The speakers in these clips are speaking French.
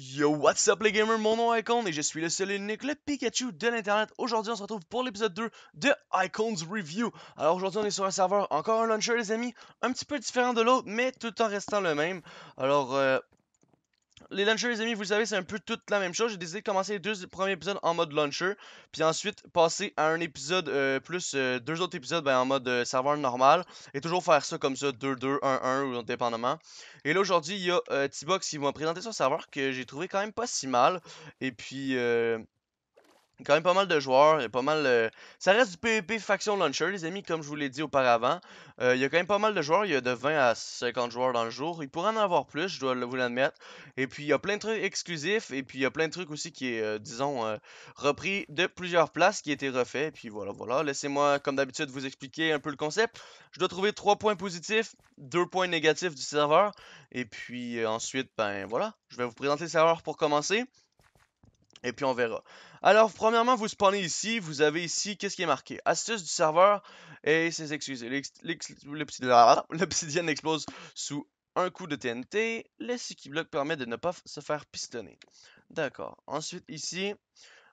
Yo, what's up les gamers, mon nom Icon et je suis le seul et unique, le Pikachu de l'internet. Aujourd'hui, on se retrouve pour l'épisode 2 de Icons Review. Alors aujourd'hui, on est sur un serveur, encore un launcher les amis, un petit peu différent de l'autre, mais tout en restant le même. Alors, euh, les launchers, les amis, vous le savez, c'est un peu toute la même chose. J'ai décidé de commencer les deux premiers épisodes en mode launcher, puis ensuite passer à un épisode euh, plus euh, deux autres épisodes ben, en mode euh, serveur normal, et toujours faire ça comme ça, 2-2, 1-1 ou indépendamment Et là, aujourd'hui, il y a T-Box qui m'a présenté son serveur que j'ai trouvé quand même pas si mal, et puis quand même pas mal de joueurs, il pas mal euh, ça reste du PvP e faction launcher les amis comme je vous l'ai dit auparavant. Euh, il y a quand même pas mal de joueurs, il y a de 20 à 50 joueurs dans le jour, il pourrait en avoir plus, je dois vous l'admettre. Et puis il y a plein de trucs exclusifs et puis il y a plein de trucs aussi qui est euh, disons repris de plusieurs places qui a été refait. et puis voilà voilà, laissez-moi comme d'habitude vous expliquer un peu le concept. Je dois trouver 3 points positifs, 2 points négatifs du serveur et puis ensuite ben voilà, je vais vous présenter le serveur pour commencer. Et puis on verra. Alors, premièrement, vous spawnez ici. Vous avez ici, qu'est-ce qui est marqué? Astuce du serveur et ses excuses. L'obsidienne explose sous un coup de TNT. Le sticky block permet de ne pas se faire pistonner. D'accord. Ensuite, ici,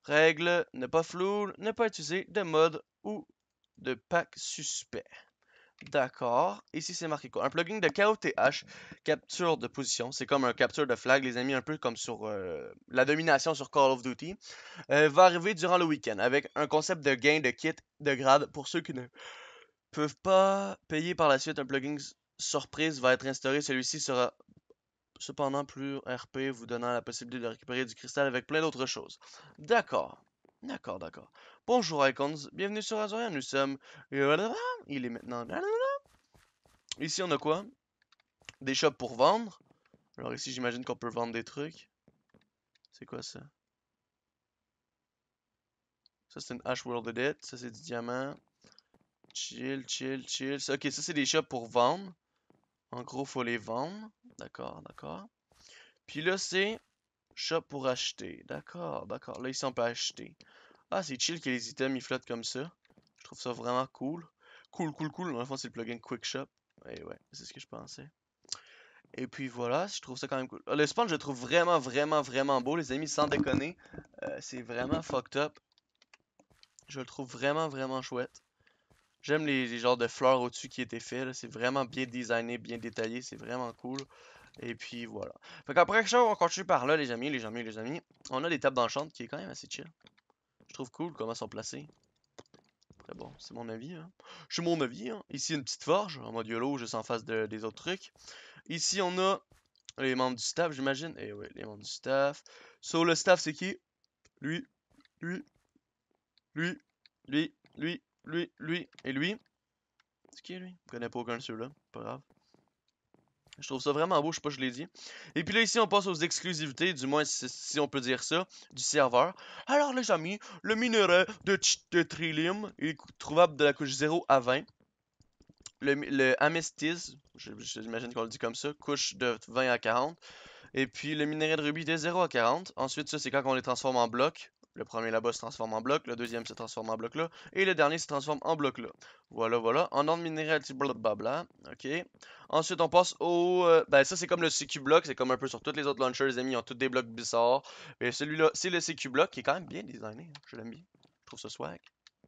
règle, ne pas flou, ne pas utiliser de mode ou de pack suspect. D'accord. Ici, c'est marqué quoi? Un plugin de KOTH, capture de position. C'est comme un capture de flag, les amis, un peu comme sur euh, la domination sur Call of Duty. Euh, va arriver durant le week-end avec un concept de gain de kit de grade pour ceux qui ne peuvent pas payer par la suite. Un plugin surprise va être instauré. Celui-ci sera cependant plus RP, vous donnant la possibilité de récupérer du cristal avec plein d'autres choses. D'accord. D'accord, d'accord. Bonjour Icons, bienvenue sur Azoria, nous sommes... Il est maintenant... Ici on a quoi Des shops pour vendre. Alors ici j'imagine qu'on peut vendre des trucs. C'est quoi ça Ça c'est une Ash World Edit. ça c'est du diamant. Chill, chill, chill. Ok, ça c'est des shops pour vendre. En gros, faut les vendre. D'accord, d'accord. Puis là, c'est shop pour acheter. D'accord, d'accord. Là, ici, on peut acheter. Ah, c'est chill que les items ils flottent comme ça. Je trouve ça vraiment cool. Cool, cool, cool. Dans le fond, c'est le plugin Quick Shop. Et ouais, c'est ce que je pensais. Et puis voilà, je trouve ça quand même cool. Ah, le spawn, je le trouve vraiment, vraiment, vraiment beau, les amis, sans déconner. Euh, c'est vraiment fucked up. Je le trouve vraiment, vraiment chouette. J'aime les, genres de fleurs au-dessus qui étaient faits. C'est vraiment bien designé, bien détaillé. C'est vraiment cool. Et puis voilà. Fait qu'après ça, on continuer par là, les amis, les amis, les amis. On a des tables d'enchant qui est quand même assez chill trouve cool comment sont placés. bon, c'est mon avis. Je hein. suis mon avis. Hein. Ici, une petite forge en mode YOLO, juste en face de, des autres trucs. Ici, on a les membres du staff, j'imagine. Et eh oui, les membres du staff. So, le staff, c'est qui Lui, lui, lui, lui, lui, lui, lui et lui. C'est qui, lui Je connais pas aucun de ceux-là. Pas grave. Je trouve ça vraiment beau, je sais pas, je l'ai dit. Et puis là, ici, on passe aux exclusivités, du moins si, on peut dire ça, du serveur. Alors, les amis, le minerai de, de Trillium est trouvable de la couche 0 à 20. Le, Amestiz, j'imagine qu'on le dit comme ça, couche de 20 à 40. Et puis le minerai de rubis de 0 à 40. Ensuite, ça, c'est quand on les transforme en blocs. Le premier là-bas se transforme en bloc, le deuxième se transforme en bloc là, et le dernier se transforme en bloc là. Voilà, voilà. En ordre minéral, blablabla. OK. Ensuite, on passe au... Euh, ben ça, c'est comme le CQ block. C'est comme un peu sur toutes les autres launchers, les amis. Ils ont tous des blocs bizarres. Et celui-là, c'est le CQ block qui est quand même bien designé. Hein. Je l'aime bien. Je trouve ça swag.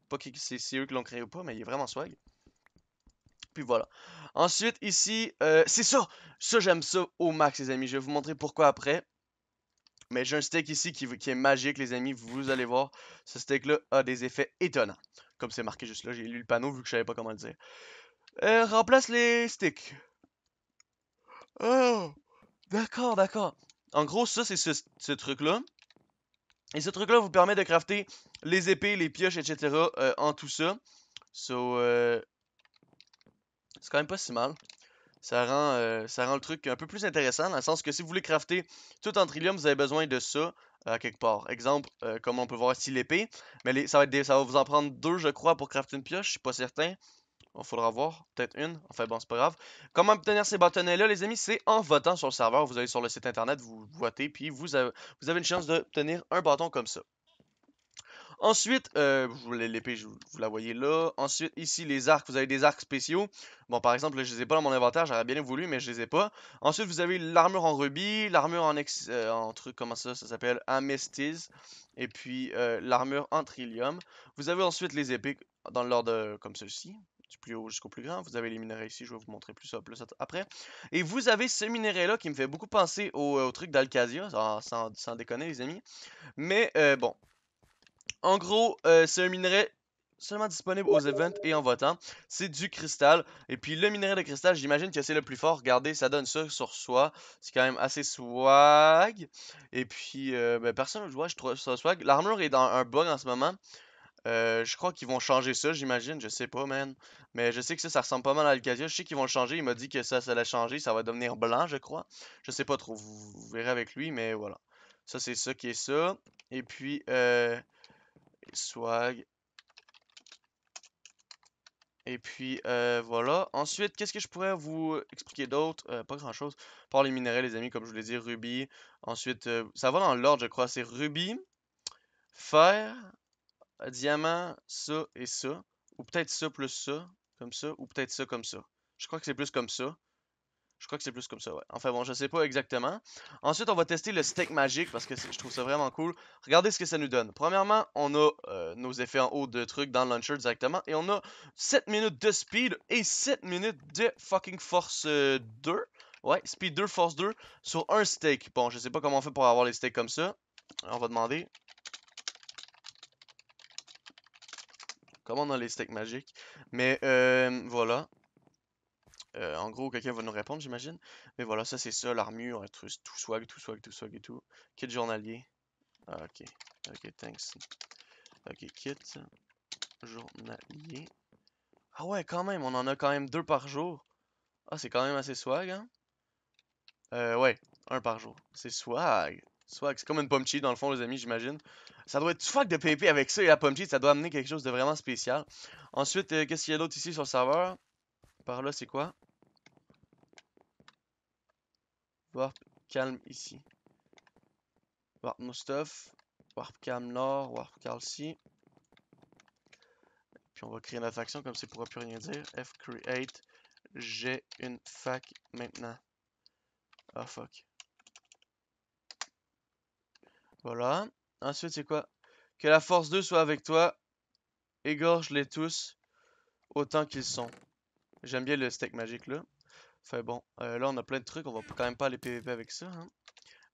Pas que c'est eux qui l'ont créé ou pas, mais il est vraiment swag. Puis voilà. Ensuite, ici, euh, c'est ça! Ça, j'aime ça au max, les amis. Je vais vous montrer pourquoi après. Mais j'ai un steak ici qui, est magique, les amis. Vous allez voir, ce steak-là a des effets étonnants. Comme c'est marqué juste là, j'ai lu le panneau vu que je savais pas comment le dire. Euh, remplace les sticks. Oh, d'accord, d'accord. En gros, ça, c'est ce, truc-là. Et ce truc-là vous permet de crafter les épées, les pioches, etc. Euh, en tout ça. So, euh, c'est quand même pas si mal ça rend, euh, ça rend le truc un peu plus intéressant, dans le sens que si vous voulez crafter tout en trillium, vous avez besoin de ça à euh, quelque part. Exemple, euh, comme on peut voir ici l'épée, mais ça, va ça vous en prendre deux, je crois, pour crafter une pioche, je suis pas certain. On faudra voir, peut-être une, enfin bon, c'est pas grave. Comment obtenir ces bâtonnets-là, les amis, c'est en votant sur le serveur, vous allez sur le site internet, vous votez, puis vous avez, vous avez une chance d'obtenir un bâton comme ça. Ensuite, euh, l'épée, vous, la voyez là. Ensuite, ici, les arcs, vous avez des arcs spéciaux. Bon, par exemple, je les ai pas dans mon inventaire, j'aurais bien voulu, mais je les ai pas. Ensuite, vous avez l'armure en rubis, l'armure en, euh, truc, comment ça, ça s'appelle Amestiz Et puis, euh, l'armure en trillium. Vous avez ensuite les épées dans l'ordre euh, comme ceci du plus haut jusqu'au plus grand. Vous avez les minerais ici, je vais vous montrer plus ça plus après. Et vous avez ce minerai-là qui me fait beaucoup penser au, truc d'Alcasia, sans, déconner les amis. Mais bon, en gros, euh, c'est un minerai seulement disponible aux events et en votant. C'est du cristal. Et puis le minerai de cristal, j'imagine que c'est le plus fort. Regardez, ça donne ça sur soi. C'est quand même assez swag. Et puis, euh, ben, personne ne voit. je trouve ça swag. L'armure est dans un bug en ce moment. Euh, je crois qu'ils vont changer ça, j'imagine. Je sais pas, man. Mais je sais que ça, ça ressemble pas mal à Alcadia. Je sais qu'ils vont le changer. Il m'a dit que ça, ça l'a changé. Ça va devenir blanc, je crois. Je sais pas trop. Vous, verrez avec lui, mais voilà. Ça, c'est ça qui est ça. Et puis, euh, swag. Et puis euh, voilà. Ensuite, qu'est-ce que je pourrais vous expliquer d'autre euh, Pas grand-chose. Par les minéraux, les amis, comme je vous l'ai dit, rubis. Ensuite, euh, ça va dans l'ordre, je crois. C'est rubis, fer, diamant, ça et ça. Ou peut-être ça plus ça, comme ça. Ou peut-être ça comme ça. Je crois que c'est plus comme ça. Je crois que c'est plus comme ça, ouais. Enfin bon, je sais pas exactement. Ensuite, on va tester le steak magique parce que je trouve ça vraiment cool. Regardez ce que ça nous donne. Premièrement, on a euh, nos effets en haut de trucs dans le launcher directement. Et on a 7 minutes de speed et 7 minutes de fucking force 2. Euh, ouais, speed 2, force 2 sur un steak. Bon, je sais pas comment on fait pour avoir les steaks comme ça. on va demander. Comment on a les steaks magiques. Mais euh, voilà. Euh, en gros, quelqu'un va nous répondre, j'imagine. Mais voilà, ça c'est ça, l'armure, tout, swag, tout swag, tout swag et tout. Kit journalier. Ah, ok, ok, thanks. Ok, kit journalier. Ah ouais, quand même, on en a quand même deux par jour. Ah, c'est quand même assez swag, hein? Euh, ouais, un par jour. C'est swag. Swag, c'est comme une pomme cheat dans le fond, les amis, j'imagine. Ça doit être swag de pépé avec ça et la pomme cheat, ça doit amener quelque chose de vraiment spécial. Ensuite, euh, qu'est-ce qu'il y a d'autre ici sur le serveur? Par là, c'est quoi? Warp Calm ici. Warp Mustaf. Warp Calm nord. Warp Calci. Puis on va créer notre faction comme ça pourra plus rien dire. F create. J'ai une fac maintenant. Ah oh, fuck. Voilà. Ensuite c'est quoi Que la force 2 soit avec toi. Égorge-les tous autant qu'ils sont. J'aime bien le steak magique là. Enfin bon, euh, là on a plein de trucs, on va quand même pas aller PVP avec ça. Hein.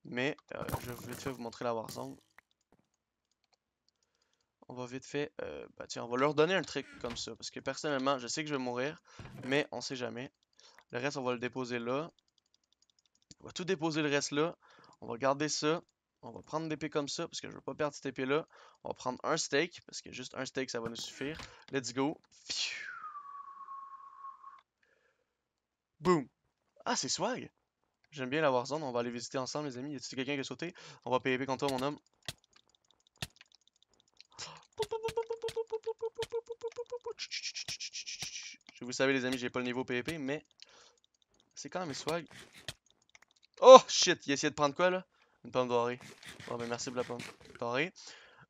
Mais euh, je vais vite fait vous montrer la Warzone. On va vite fait... Euh, bah tiens, on va leur donner un truc comme ça. Parce que personnellement, je sais que je vais mourir, mais on sait jamais. Le reste, on va le déposer là. On va tout déposer le reste là. On va garder ça. On va prendre l'épée comme ça, parce que je veux pas perdre cette épée là. On va prendre un steak, parce que juste un steak, ça va nous suffire. Let's go. Pfiou. Boum. Ah, c'est swag. J'aime bien la Warzone. On va aller visiter ensemble, les amis. Y a t quelqu'un qui a sauté On va PVP contre toi, mon homme. Je vous savez, les amis, j'ai pas le niveau PVP, mais c'est quand même swag. Oh shit, il essayé de prendre quoi là Une pomme dorée. oh, ben merci pour la pomme dorée.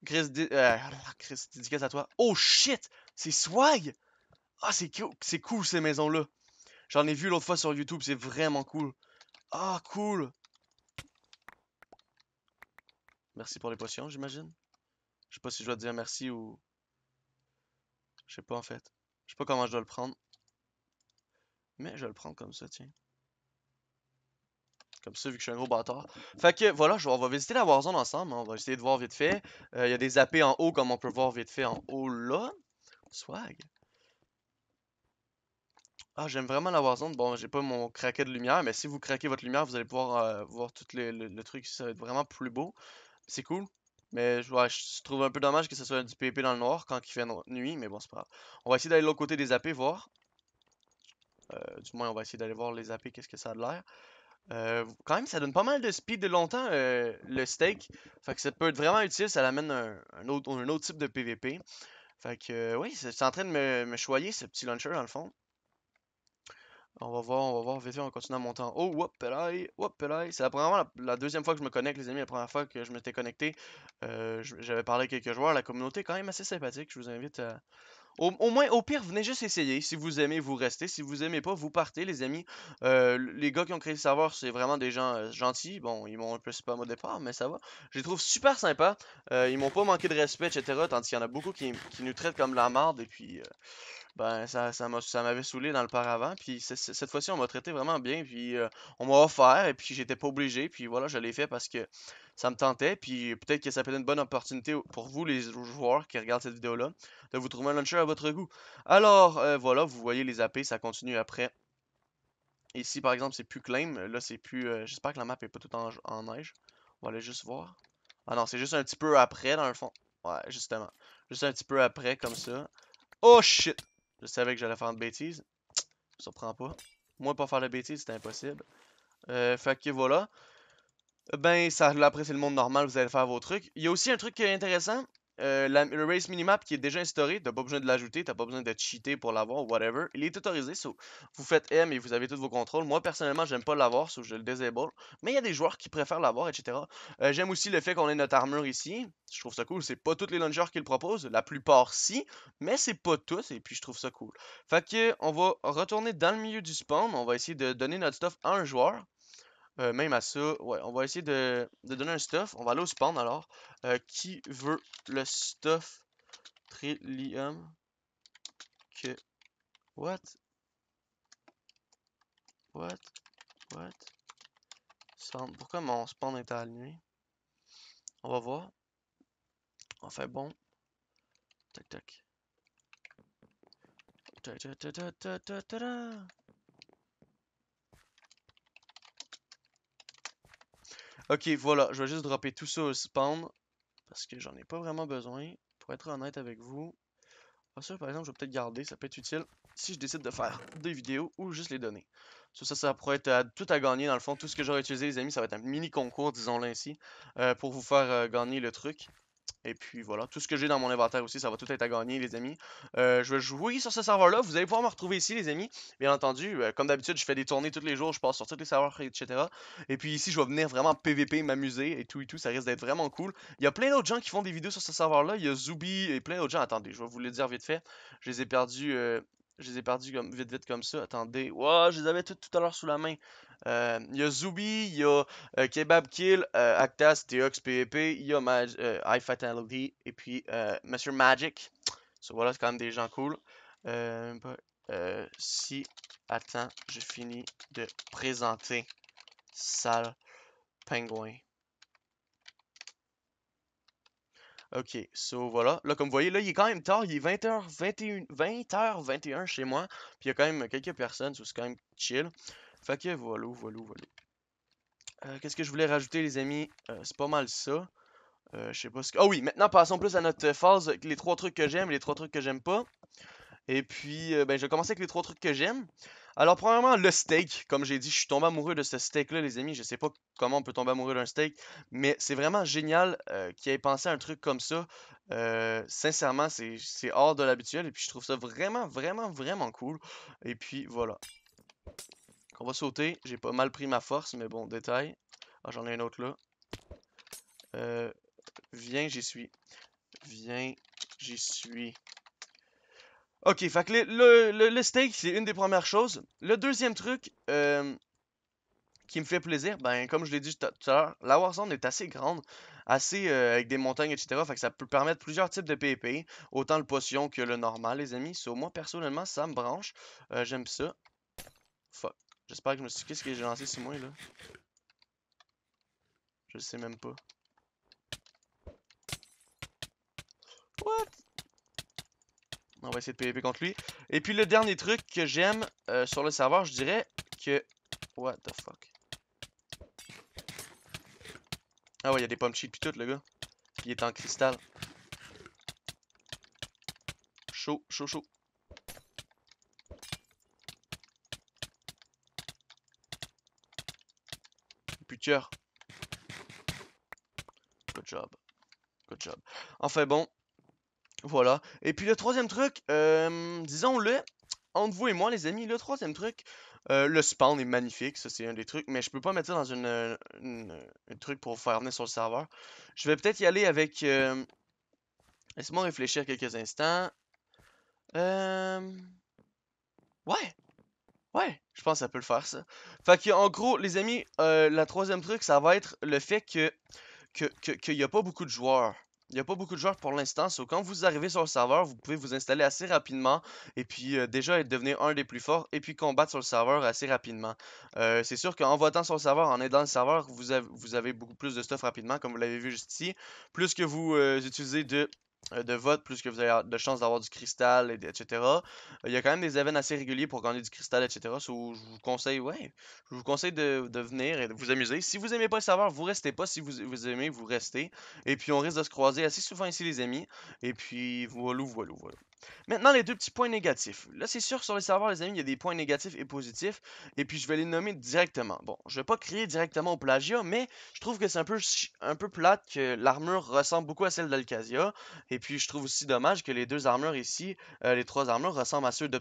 Chris, euh, ah, Chris dédicace à toi. Oh shit, c'est swag Ah, c'est cool, cool ces maisons là. J'en ai vu l'autre fois sur YouTube, c'est vraiment cool. Ah, cool Merci pour les potions, j'imagine. Je sais pas si je dois dire merci ou... Je sais pas, en fait. Je sais pas comment je dois le prendre. Mais je vais le prendre comme ça, tiens. Comme ça, vu que je suis un gros bâtard. Fait que, voilà, je, on va visiter la Warzone ensemble. Hein. On va essayer de voir vite fait. Euh, il y a des AP en haut, comme on peut voir vite fait en haut, là. Swag. Ah, j'aime vraiment la Warzone. Bon, j'ai pas mon craquet de lumière, mais si vous craquez votre lumière, vous allez pouvoir euh, voir tout le, le- truc. Ça va être vraiment plus beau. C'est cool. Mais je, trouve un peu dommage que ce soit du PvP dans le noir quand il fait nuit, mais bon, c'est pas grave. On va essayer d'aller de l'autre côté des AP, voir. Euh, du moins, on va essayer d'aller voir les AP, qu'est-ce que ça a de l'air. Euh, quand même, ça donne pas mal de speed de longtemps, le steak. Fait que ça peut être vraiment utile, ça amène un, autre, un autre type de PvP. Fait que, oui, c'est en train de me, me choyer, ce petit launcher, dans le fond. On va voir, on va voir. Vite, on continue à monter en haut. Whoop, whoop, C'est la, la, deuxième fois que je me connecte, les amis. La première fois que je m'étais connecté, euh, j'avais parlé à quelques joueurs. La communauté est quand même assez sympathique. Je vous invite à. Au, moins, au pire, venez juste essayer. Si vous aimez, vous restez. Si vous aimez pas, vous partez, les amis. Euh, les gars qui ont créé le serveur, c'est vraiment des gens euh, gentils. Bon, ils m'ont un peu spam au départ, mais ça va. Je les trouve super sympas. ils m'ont pas manqué de respect, etc. Tandis qu'il y en a beaucoup qui, qui nous traitent comme la marde. Et puis, ben ça, ça m'avait saoulé dans le paravent. Puis cette fois-ci, on m'a traité vraiment bien. Puis euh, on m'a offert et puis j'étais pas obligé. Puis voilà, je l'ai fait parce que ça me tentait. Puis peut-être que ça peut être une bonne opportunité pour vous, les joueurs qui regardent cette vidéo-là, de vous trouver un launcher à votre goût. Alors euh, voilà, vous voyez les AP, ça continue après. Ici, par exemple, c'est plus claim. Là, c'est plus... Euh, j'espère que la map est pas toute en, en neige. On va aller juste voir. Ah non, c'est juste un petit peu après, dans le fond. Ouais, justement. Juste un petit peu après, comme ça. Oh shit! Je savais que j'allais faire une bêtise. Ça me surprends pas. Moi, pas faire de bêtise, c'est impossible. Euh, fait que voilà. Ben, ça, après, c'est le monde normal, vous allez faire vos trucs. Il y a aussi un truc qui est intéressant. Euh, la, le race minimap qui est déjà instauré, t'as pas besoin de l'ajouter, t'as pas besoin d'être cheater pour l'avoir, whatever. Il est autorisé, so vous faites M et vous avez tous vos contrôles. Moi, personnellement, j'aime pas l'avoir, so je le disable. Mais il y a des joueurs qui préfèrent l'avoir, etc. Euh, j'aime aussi le fait qu'on ait notre armure ici. Je trouve ça cool. C'est pas tous les launchers qui le proposent, la plupart si, mais c'est pas tous, et puis je trouve ça cool. Fait que, on va retourner dans le milieu du spawn, on va essayer de donner notre stuff à un joueur. Euh, même à ça, ouais, on va essayer de, de, donner un stuff. On va aller au spawn alors. Euh, qui veut le stuff Trillium Que. What What What Pourquoi mon spawn est nuit? On va voir. On fait bon. Tac tac. Ta -ta -ta Ok, voilà, je vais juste dropper tout ça au spawn. Parce que j'en ai pas vraiment besoin. Pour être honnête avec vous. Ah, ça, par exemple, je vais peut-être garder, ça peut être utile. Si je décide de faire des vidéos ou juste les donner. Ça, ça, ça pourrait être tout à gagner dans le fond. Tout ce que j'aurais utilisé, les amis, ça va être un mini concours, disons-le ainsi. Euh, pour vous faire euh, gagner le truc. Et puis voilà, tout ce que j'ai dans mon inventaire aussi, ça va tout être à gagner les amis. Euh, je vais jouer sur ce serveur-là, vous allez pouvoir me retrouver ici les amis. Bien entendu, euh, comme d'habitude, je fais des tournées tous les jours, je passe sur tous les serveurs, etc. Et puis ici, je vais venir vraiment PVP, m'amuser et tout et tout, ça risque d'être vraiment cool. Il y a plein d'autres gens qui font des vidéos sur ce serveur-là, il y a Zubi et plein d'autres gens. Attendez, je vais vous le dire vite fait, je les ai perdus... Euh, je les ai perdus comme, vite, vite comme ça. Attendez. Wow, je les avais tout, tout à l'heure sous la main. Euh, il y a Zubi, il y a euh, Kebab Kill, euh, Actas, Deox, PEP, e il y a I High Fatality et puis Monsieur Magic. So, voilà, c'est quand même des gens cool. Bah, si, attends, je finis de présenter Sal Penguin. Ok, so voilà. Là, comme vous voyez, là, il est quand même tard. Il est 20h21, h 21 chez moi. Puis il y a quand même quelques personnes, c'est quand même chill. Fait que voilà, voilà, voilà. Euh, qu'est-ce que je voulais rajouter, les amis? Euh, c'est pas mal ça. Euh, je sais pas ce que... Ah oui, maintenant, passons plus à notre phase. Les trois trucs que j'aime et les trois trucs que j'aime pas. Et puis, ben, je vais commencer avec les trois trucs que j'aime. Alors, premièrement, le steak. Comme j'ai dit, je suis tombé amoureux de ce steak-là, les amis. Je sais pas comment on peut tomber amoureux d'un steak, mais c'est vraiment génial euh, qu'il ait pensé à un truc comme ça. Euh, sincèrement, c'est hors de l'habituel et puis je trouve ça vraiment, vraiment, vraiment cool. Et puis voilà. On va sauter. J'ai pas mal pris ma force, mais bon, détail. Ah, j'en ai un autre là. Euh, viens, j'y suis. Viens, j'y suis. Ok, fait le, le, steak, c'est une des premières choses. Le deuxième truc euh, qui me fait plaisir, ben comme je l'ai dit tout à l'heure, la Warzone est assez grande, assez euh, avec des montagnes, etc. Fait ça peut permettre plusieurs types de PvP, autant le potion que le normal, les amis. moi, personnellement, ça me branche. Euh, j'aime ça. Fuck. J'espère que je me suis... Qu'est-ce que j'ai lancé sur moi, là? Je sais même pas. What? On va essayer de PVP contre lui. Et puis le dernier truc que j'aime euh, sur le serveur, je dirais que... What the fuck? Ah ouais, il y a des pommes cheat puis tout, le gars. Il est en cristal. Chaud, chaud, chaud. Plus Good job. Good job. Enfin bon, voilà. Et puis le troisième truc, euh, disons-le, entre vous et moi, les amis, le troisième truc, euh, le spawn est magnifique, ça c'est un des trucs, mais je peux pas mettre ça dans une, euh, un truc pour faire venir sur le serveur. Je vais peut-être y aller avec... Laisse-moi réfléchir quelques instants. Ouais! Ouais, je pense que ça peut le faire ça. Fait que, en gros, les amis, la troisième truc, ça va être le fait que qu'il que, y a pas beaucoup de joueurs. Il n'y a pas beaucoup de joueurs pour l'instant, donc quand vous arrivez sur le serveur, vous pouvez vous installer assez rapidement et puis euh, déjà être devenu un des plus forts et puis combattre sur le serveur assez rapidement. Euh, c'est sûr qu'en votant sur le serveur, en aidant le serveur, vous avez, beaucoup plus de stuff rapidement, comme vous l'avez vu juste ici. Plus que vous euh, utilisez de euh, de vote, plus que vous avez de chance d'avoir du cristal, etc. Euh, il y a quand même des événements assez réguliers pour gagner du cristal, etc. So, je vous conseille, ouais, je vous conseille de, de, venir et de vous amuser. Si vous aimez pas le serveur, vous restez pas. Si vous, vous aimez, vous restez. Et puis on risque de se croiser assez souvent ici, les amis. Et puis voilà, voilà, voilà. Maintenant, les deux petits points négatifs. Là, c'est sûr, sur les serveurs, les amis, il y a des points négatifs et positifs. Et puis, je vais les nommer directement. Bon, je vais pas crier directement au plagiat, mais je trouve que c'est un peu, un peu plate que l'armure ressemble beaucoup à celle d'Alcasia. Et puis, je trouve aussi dommage que les deux armures ici, euh, les trois armures, ressemblent à ceux de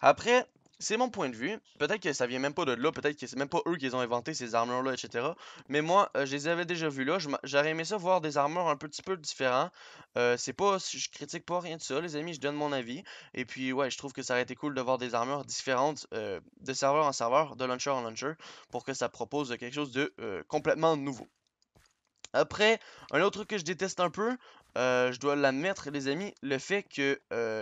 Après, c'est mon point de vue. Peut-être que ça vient même pas de là, peut-être que c'est même pas eux qui ont inventé ces armures-là, etc. Mais moi, euh, je les avais déjà vus là. J'aurais aimé ça voir des armures un petit peu différentes. Euh, c'est pas. Je critique pas rien de ça, les amis, je donne mon avis. Et puis ouais, je trouve que ça aurait été cool de voir des armures différentes euh, de serveur en serveur, de launcher en launcher, pour que ça propose quelque chose de complètement nouveau. Après, un autre truc que je déteste un peu, je dois l'admettre, les amis, le fait que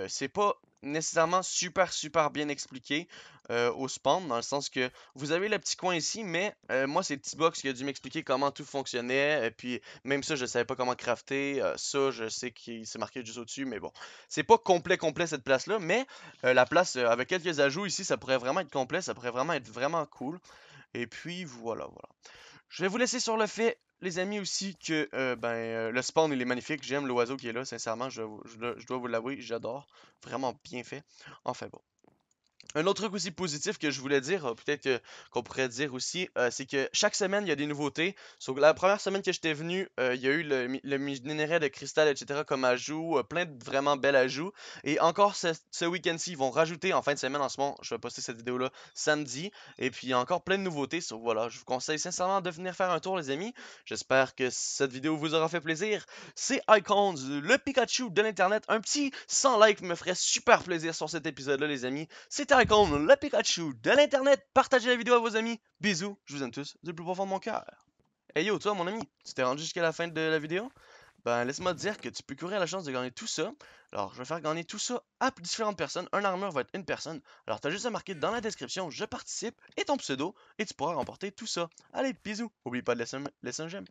c'est pas nécessairement super, super bien expliqué euh, au spawn, dans le sens que vous avez le petit coin ici, mais euh, moi, c'est petit box qui a dû m'expliquer comment tout fonctionnait, et puis même ça, je savais pas comment crafter, euh, ça, je sais qu'il s'est marqué juste au-dessus, mais bon, c'est pas complet, complet cette place-là, mais la place, avec quelques ajouts ici, ça pourrait vraiment être complet, ça pourrait vraiment être vraiment cool, et puis voilà, voilà. Je vais vous laisser sur le fait les amis, aussi que euh, ben, euh, le spawn, il est magnifique. J'aime l'oiseau qui est là, sincèrement, je, je dois vous l'avouer, j'adore. Vraiment bien fait. Enfin bon. Un autre truc aussi positif que je voulais dire, euh, peut-être qu'on pourrait dire aussi, euh, c'est que chaque semaine, il y a des nouveautés. la première semaine que j'étais venu, euh, il y a eu le, le, de cristal, etc. comme ajout, plein de vraiment belles ajouts. Et encore ce, week-end-ci, ils vont rajouter en fin de semaine, en ce moment, je vais poster cette vidéo-là samedi. Et puis, il y a encore plein de nouveautés. voilà, je vous conseille sincèrement de venir faire un tour, les amis. J'espère que cette vidéo vous aura fait plaisir. C'est Icons, le Pikachu de l'Internet. Un petit 100 likes me ferait super plaisir sur cet épisode-là, les amis. C'était pic Pikachu de l'Internet. Partagez la vidéo à vos amis. Bisous, je vous aime tous du plus profond de mon cœur. Hey yo, toi, mon ami, tu t'es rendu jusqu'à la fin de la vidéo? Ben, laisse-moi te dire que tu peux courir la chance de gagner tout ça. Alors, je vais faire gagner tout ça à différentes personnes. Un armure va être une personne. Alors, t'as juste à marquer dans la description « Je participe » et ton pseudo, et tu pourras remporter tout ça. Allez, bisous! Oublie pas de laisser un j'aime.